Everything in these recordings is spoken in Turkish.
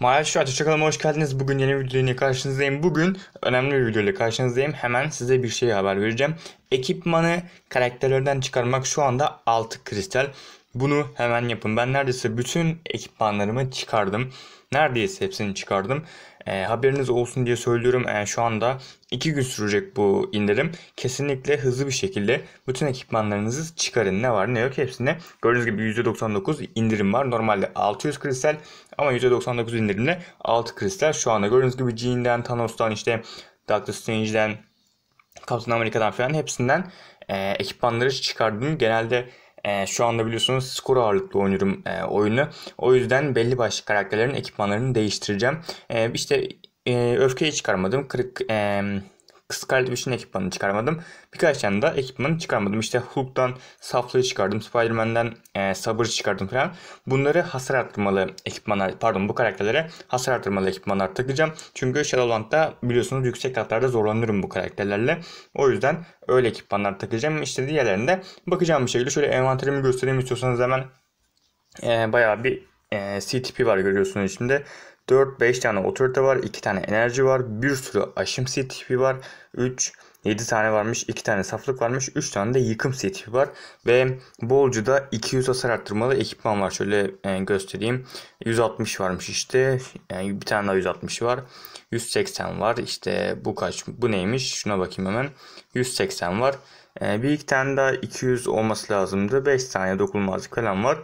Maalesef şu açık hoş geldiniz. Bugün yeni bir videoyla karşınızdayım. Bugün önemli bir videoyla karşınızdayım. Hemen size bir şey haber vereceğim. Ekipmanı karakterlerden çıkarmak şu anda 6 kristal. Bunu hemen yapın. Ben neredeyse bütün ekipmanlarımı çıkardım. Neredeyse hepsini çıkardım. E, haberiniz olsun diye söylüyorum e, şu anda 2 gün sürecek bu indirim. Kesinlikle hızlı bir şekilde bütün ekipmanlarınızı çıkarın. Ne var ne yok hepsine. Gördüğünüz gibi %99 indirim var. Normalde 600 kristal ama %99 indirimle 6 kristal. Şu anda gördüğünüz gibi Jean'den, Thanos'tan işte Doctor Strange'den, Captain America'dan falan hepsinden e, ekipmanları çıkardım. Genelde e, şu anda biliyorsunuz skor ağırlıklı oynuyorum e, oyunu. O yüzden belli başlı karakterlerin ekipmanlarını değiştireceğim. E, işte e, öfkeyi çıkarmadım. Kırık... E, Scarlet Witch'in ekipmanını çıkarmadım. Birkaç tane da ekipmanı çıkarmadım. İşte Hulk'tan saflığı çıkardım. Spider-Man'den e, sabır çıkardım falan. Bunları hasar arttırmalı ekipmanlar, pardon bu karakterlere hasar arttırmalı ekipmanlar takacağım. Çünkü Shadowland'da biliyorsunuz yüksek katlarda zorlanırım bu karakterlerle. O yüzden öyle ekipmanlar takacağım. İşte diğerlerinde bakacağım bir şekilde. Şöyle envanterimi göstereyim istiyorsanız hemen. E, bayağı bir e, CTP var görüyorsunuz Şimdi. 4-5 tane otorite var. 2 tane enerji var. Bir sürü aşım CTP var. 3 7 tane varmış. 2 tane saflık varmış. 3 tane de yıkım CTP var. Ve bolcu Bolcu'da 200 hasar arttırmalı ekipman var. Şöyle e, göstereyim. 160 varmış işte. Yani bir tane daha 160 var. 180 var. İşte bu kaç? Bu neymiş? Şuna bakayım hemen. 180 var. E, bir iki tane daha 200 olması lazımdı. 5 tane dokunulmazlık falan var.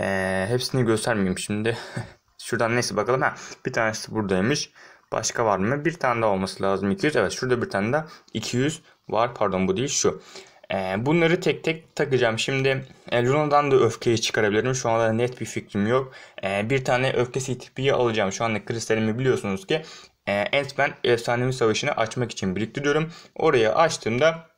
E, hepsini göstermeyeyim şimdi. Şuradan neyse bakalım. Ha, bir tanesi buradaymış. Başka var mı? Bir tane daha olması lazım 200. Evet şurada bir tane daha 200 var. Pardon bu değil şu. Ee, bunları tek tek takacağım. Şimdi e, Luna'dan da öfkeyi çıkarabilirim. Şu anda net bir fikrim yok. Ee, bir tane öfke CTP'yi alacağım. Şu anda kristalimi biliyorsunuz ki e, Ant-Man efsanevi savaşını açmak için biriktiriyorum. Oraya açtığımda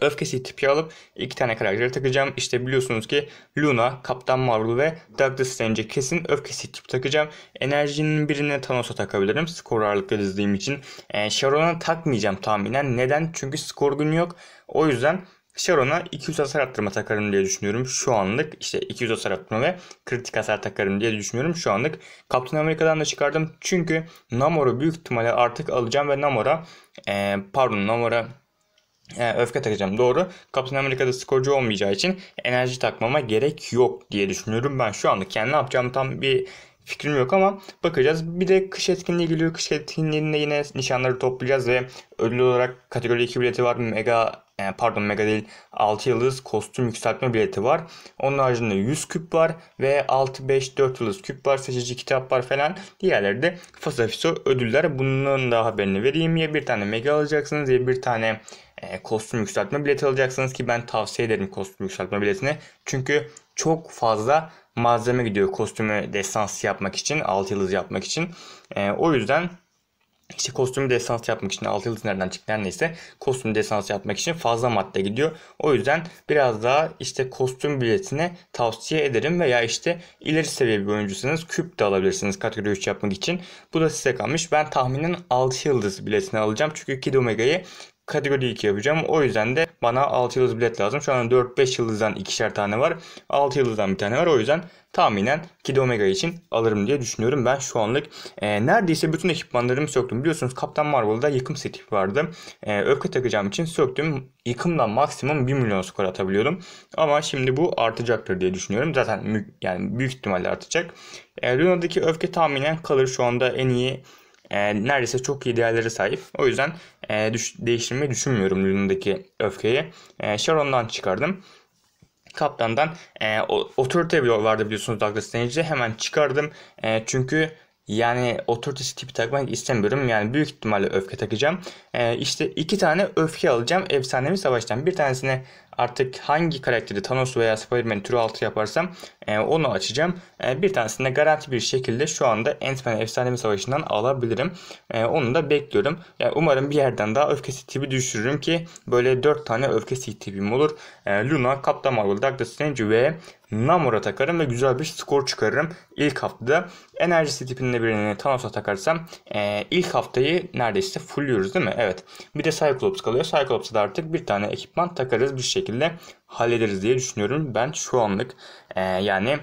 Öfkesi tipi alıp iki tane karakteri takacağım. İşte biliyorsunuz ki Luna, Kaptan Marvel ve Douglas Strange'e kesin öfkesi tipi takacağım. Enerjinin birine Thanos'a takabilirim. Skor ağırlıklı dizdiğim için. E, Sharon'a takmayacağım tahminen. Neden? Çünkü skor günü yok. O yüzden Sharon'a 200 hasar arttırma takarım diye düşünüyorum şu anlık. işte 200 hasar arttırma ve kritik hasar takarım diye düşünüyorum şu anlık. Kaptan Amerika'dan da çıkardım. Çünkü Namor'u büyük ihtimalle artık alacağım ve Namor'a e, pardon Namor'a ee, öfke takacağım. Doğru. Kaptan Amerika'da skorcu olmayacağı için enerji takmama gerek yok diye düşünüyorum ben şu anda. Kendi yani ne yapacağım tam bir fikrim yok ama bakacağız. Bir de kış etkinliği geliyor. Kış etkinliğinde yine nişanları toplayacağız ve ödül olarak kategori 2 bileti var. Mega ee, pardon mega değil 6 yıldız kostüm yükseltme bileti var. Onun haricinde 100 küp var ve 6 5 4 yıldız küp var. Seçici kitap var falan. Diğerleri de fasafiso ödüller. Bunun da haberini vereyim. Ya bir tane mega alacaksınız ya bir tane e, kostüm yükseltme bileti alacaksınız ki ben tavsiye ederim kostüm yükseltme biletini. Çünkü çok fazla malzeme gidiyor kostümü destansı yapmak için, 6 yıldız yapmak için. E, o yüzden işte kostüm desans yapmak için 6 yıldız nereden çıktı neyse kostüm desans yapmak için fazla madde gidiyor. O yüzden biraz daha işte kostüm biletine tavsiye ederim veya işte ileri seviye bir oyuncusanız küp de alabilirsiniz kategori 3 yapmak için. Bu da size kalmış. Ben tahminen 6 yıldız biletini alacağım. Çünkü Kid Omega'yı kategori 2 yapacağım. O yüzden de bana 6 yıldız bilet lazım. Şu an 4-5 yıldızdan ikişer tane var. 6 yıldızdan bir tane var. O yüzden tahminen Kid Omega için alırım diye düşünüyorum. Ben şu anlık e, neredeyse bütün ekipmanlarımı söktüm. Biliyorsunuz Kaptan Marvel'da yıkım seti vardı. E, öfke takacağım için söktüm. Yıkımdan maksimum 1 milyon skor atabiliyordum. Ama şimdi bu artacaktır diye düşünüyorum. Zaten yani büyük ihtimalle artacak. E, Luna'daki öfke tahminen kalır. Şu anda en iyi e, neredeyse çok iyi değerlere sahip. O yüzden e, düş, değiştirmeyi düşünmüyorum Luna'daki öfkeyi. E, Sharon'dan çıkardım kaptandan e, otorite vardı biliyorsunuz Douglas Denizli'de hemen çıkardım. E, çünkü yani otoritesi tipi takmak istemiyorum. Yani büyük ihtimalle öfke takacağım. E, işte iki tane öfke alacağım efsanevi savaştan. Bir tanesine artık hangi karakteri Thanos veya Spider-Man türü altı yaparsam e, onu açacağım. E, bir tanesini garanti bir şekilde şu anda Ant-Man Efsanevi Savaşı'ndan alabilirim. E, onu da bekliyorum. Yani umarım bir yerden daha öfkesi tipi düşürürüm ki böyle 4 tane öfkesi tipim olur. E, Luna, Captain Marvel, Doctor Strange ve Namor'a takarım ve güzel bir skor çıkarırım ilk haftada. enerji tipinde birini Thanos'a takarsam e, ilk haftayı neredeyse fullüyoruz değil mi? Evet. Bir de Cyclops kalıyor. Cyclops'a da artık bir tane ekipman takarız bir şey şekilde hallederiz diye düşünüyorum. Ben şu anlık e, yani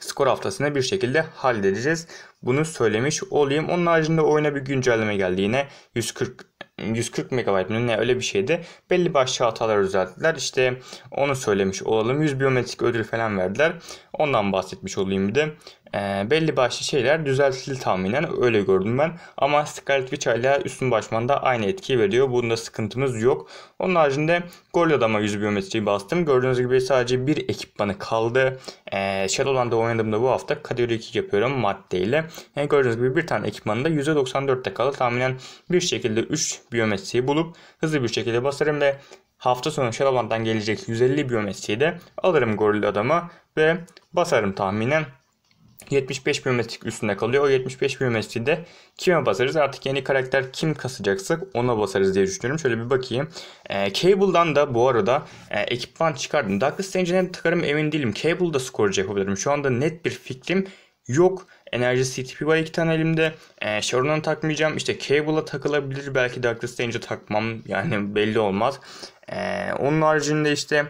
skor haftasını bir şekilde halledeceğiz. Bunu söylemiş olayım. Onun haricinde oyuna bir güncelleme geldi yine. 140 140 MB mı ne öyle bir şeydi. Belli başlı hatalar düzelttiler. İşte onu söylemiş olalım. 100 biyometrik ödül falan verdiler. Ondan bahsetmiş olayım bir de e, belli başlı şeyler düzeltildi tahminen öyle gördüm ben. Ama Scarlet Witch hala üstün başmanda aynı etki veriyor. Bunda sıkıntımız yok. Onun haricinde gol adama 100 biyometriyi bastım. Gördüğünüz gibi sadece bir ekipmanı kaldı. E, ee, Shadowland'da oynadığımda bu hafta kategori 2 yapıyorum maddeyle. Yani ee, gördüğünüz gibi bir tane ekipmanı da %94'te kaldı. Tahminen bir şekilde 3 biyometriyi bulup hızlı bir şekilde basarım ve hafta sonu Shadowland'dan gelecek 150 biyometriyi de alırım goril adama ve basarım tahminen 75 milimetrelik üstünde kalıyor. O 75 milimetreyi de kime basarız? Artık yeni karakter kim kasacaksak ona basarız diye düşünüyorum. Şöyle bir bakayım. E, Cable'dan da bu arada e, ekipman çıkardım. Douglas Strange'e takarım emin değilim. Cable'da skorcu yapabilirim. Şu anda net bir fikrim yok. Enerji CTP var iki tane elimde. E, ee, Sharon'a takmayacağım. İşte Cable'a takılabilir. Belki Douglas Strange'e takmam. Yani belli olmaz. E, onun haricinde işte...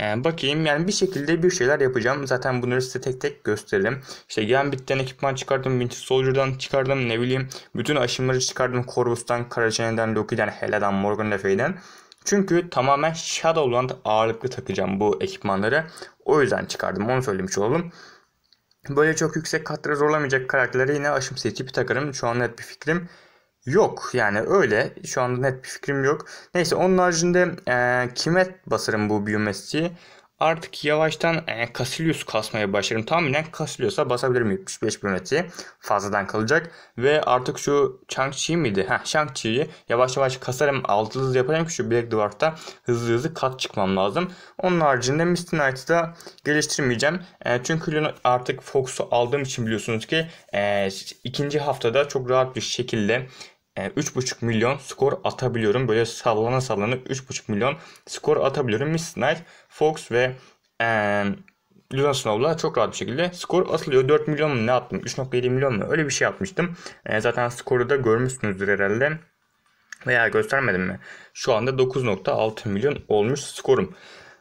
E, bakayım yani bir şekilde bir şeyler yapacağım. Zaten bunları size tek tek gösterelim. İşte Gambit'ten ekipman çıkardım. Winter Soldier'dan çıkardım. Ne bileyim bütün aşımları çıkardım. Corvus'tan, Karacane'den, Loki'den, Hela'dan, Morgan Le Fay'den. Çünkü tamamen Shadowland ağırlıklı takacağım bu ekipmanları. O yüzden çıkardım. Onu söylemiş olalım. Böyle çok yüksek katları zorlamayacak karakterleri yine aşım seçip takarım. Şu an net bir fikrim Yok yani öyle. Şu anda net bir fikrim yok. Neyse onun haricinde e, kime basarım bu biyomestiği? Artık yavaştan e, Cassilius kasmaya başlarım. Tahminen Cassilius'a basabilirim 75 biyometi fazladan kalacak. Ve artık şu Chang-Chi miydi? Heh Chang-Chi'yi yavaş yavaş kasarım altı hızlı yaparım ki şu Black Dwarf'ta hızlı hızlı kat çıkmam lazım. Onun haricinde Misty Knight'ı da geliştirmeyeceğim. E, çünkü artık Fox'u aldığım için biliyorsunuz ki e, ikinci haftada çok rahat bir şekilde 3.5 e, milyon skor atabiliyorum. Böyle sallana sallana 3.5 milyon skor atabiliyorum. Miss Knight, Fox ve e, Luzan Snow'la çok rahat bir şekilde skor atılıyor. 4 milyon mu ne attım? 3.7 milyon mu? Öyle bir şey atmıştım. E, zaten skoru da görmüşsünüzdür herhalde. Veya göstermedim mi? Şu anda 9.6 milyon olmuş skorum.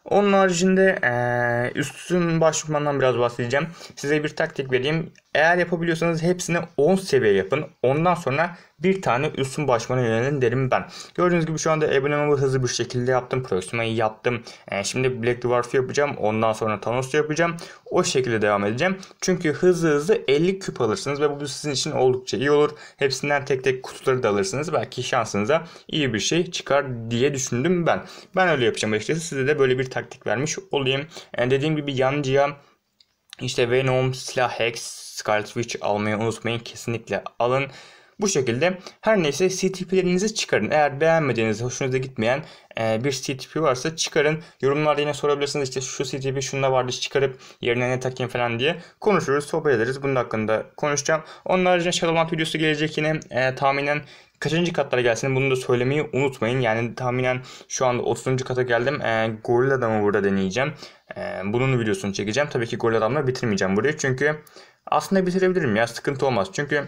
Onun haricinde e, üstün başvurmandan biraz bahsedeceğim. Size bir taktik vereyim. Eğer yapabiliyorsanız hepsini 10 seviye yapın. Ondan sonra bir tane üstün başmana yönelin derim ben. Gördüğünüz gibi şu anda abonemamı hızlı bir şekilde yaptım. Proximayı yaptım. E, şimdi Black Dwarf'ı yapacağım. Ondan sonra Thanos'u yapacağım. O şekilde devam edeceğim. Çünkü hızlı hızlı 50 küp alırsınız ve bu sizin için oldukça iyi olur. Hepsinden tek tek kutuları da alırsınız. Belki şansınıza iyi bir şey çıkar diye düşündüm ben. Ben öyle yapacağım açıkçası. Size de böyle bir taktik vermiş olayım. Yani ee, dediğim gibi yancıya işte Venom, Silah Hex, Scarlet Witch almayı unutmayın. Kesinlikle alın. Bu şekilde her neyse CTP'lerinizi çıkarın. Eğer beğenmediğiniz, hoşunuza gitmeyen e, bir CTP varsa çıkarın. Yorumlarda yine sorabilirsiniz işte şu CTP şunda vardı çıkarıp yerine ne takayım falan diye konuşuruz, sohbet ederiz. Bunun hakkında konuşacağım. Onun haricinde Shadowland videosu gelecek yine e, tahminen kaçıncı katlara gelsin bunu da söylemeyi unutmayın. Yani tahminen şu anda 30. kata geldim. E, goril adamı burada deneyeceğim. E, bunun videosunu çekeceğim. Tabii ki goril adamla bitirmeyeceğim burayı. Çünkü aslında bitirebilirim ya sıkıntı olmaz. Çünkü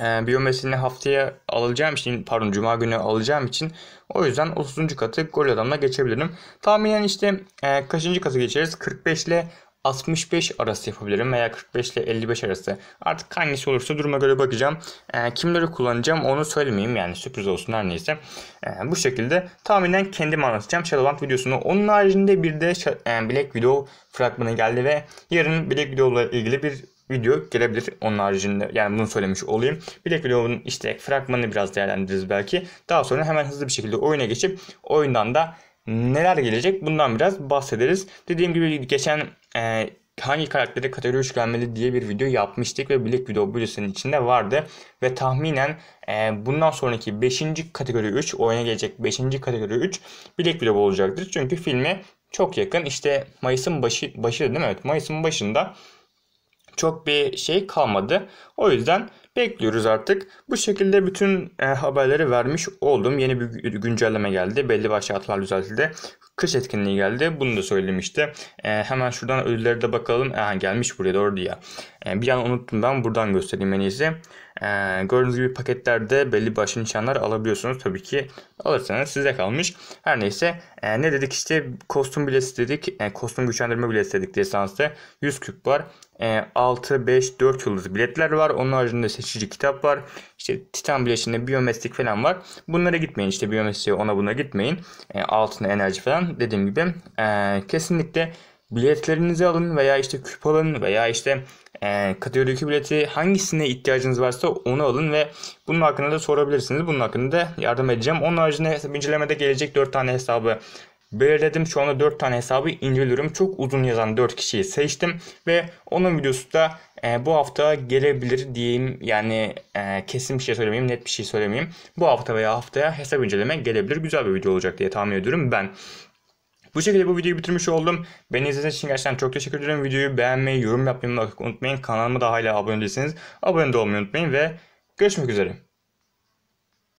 e, ee, biyomeselini haftaya alacağım için pardon cuma günü alacağım için o yüzden 30. katı gol adamla geçebilirim. Tahminen işte e, kaçıncı katı geçeriz? 45 ile 65 arası yapabilirim veya 45 ile 55 arası. Artık hangisi olursa duruma göre bakacağım. E, kimleri kullanacağım onu söylemeyeyim yani sürpriz olsun her neyse. E, bu şekilde tahminen kendim anlatacağım Shadowland videosunu. Onun haricinde bir de e, Black Widow fragmanı geldi ve yarın Black Widow ile ilgili bir video gelebilir onun haricinde. Yani bunu söylemiş olayım. Black Widow'un işte fragmanını biraz değerlendiririz belki. Daha sonra hemen hızlı bir şekilde oyuna geçip oyundan da neler gelecek bundan biraz bahsederiz. Dediğim gibi geçen e, hangi karaktere kategori 3 gelmeli diye bir video yapmıştık ve Black Widow videosunun içinde vardı. Ve tahminen e, bundan sonraki 5. kategori 3 oyuna gelecek 5. kategori 3 Black Widow olacaktır. Çünkü filmi çok yakın işte Mayıs'ın başı, başı değil mi? Evet Mayıs'ın başında çok bir şey kalmadı. O yüzden bekliyoruz artık. Bu şekilde bütün e, haberleri vermiş oldum. Yeni bir güncelleme geldi. Belli başlı hatlar düzeltildi. Kış etkinliği geldi. Bunu da söylemişti. E, hemen şuradan ödülleri de bakalım. E, gelmiş buraya doğru diye. E, bir an unuttum ben. Buradan göstereyim en iyisi. Ee, gördüğünüz gibi paketlerde belli başlı nişanlar alabiliyorsunuz. Tabii ki alırsanız size kalmış. Her neyse e, ne dedik işte kostüm bileti dedik. E, kostüm güçlendirme bileti dedik lisansta. 100 küp var. E, 6, 5, 4 yıldız biletler var. Onun haricinde seçici kitap var. İşte titan bileşinde biyomestik falan var. Bunlara gitmeyin İşte biyometriğe ona buna gitmeyin. E, altına enerji falan dediğim gibi. E, kesinlikle biletlerinizi alın veya işte küp alın veya işte e, kategori 2 bileti hangisine ihtiyacınız varsa onu alın ve bunun hakkında da sorabilirsiniz. Bunun hakkında da yardım edeceğim. Onun haricinde incelemede gelecek 4 tane hesabı belirledim. Şu anda 4 tane hesabı inceliyorum. Çok uzun yazan 4 kişiyi seçtim ve onun videosu da e, bu hafta gelebilir diyeyim. Yani e, kesin bir şey söylemeyeyim, net bir şey söylemeyeyim. Bu hafta veya haftaya hesap inceleme gelebilir. Güzel bir video olacak diye tahmin ediyorum ben. Bu şekilde bu videoyu bitirmiş oldum. Beni izlediğiniz için gerçekten çok teşekkür ederim. Videoyu beğenmeyi, yorum yapmayı unutmayın. Kanalıma da hala abone değilseniz abone de olmayı unutmayın ve görüşmek üzere.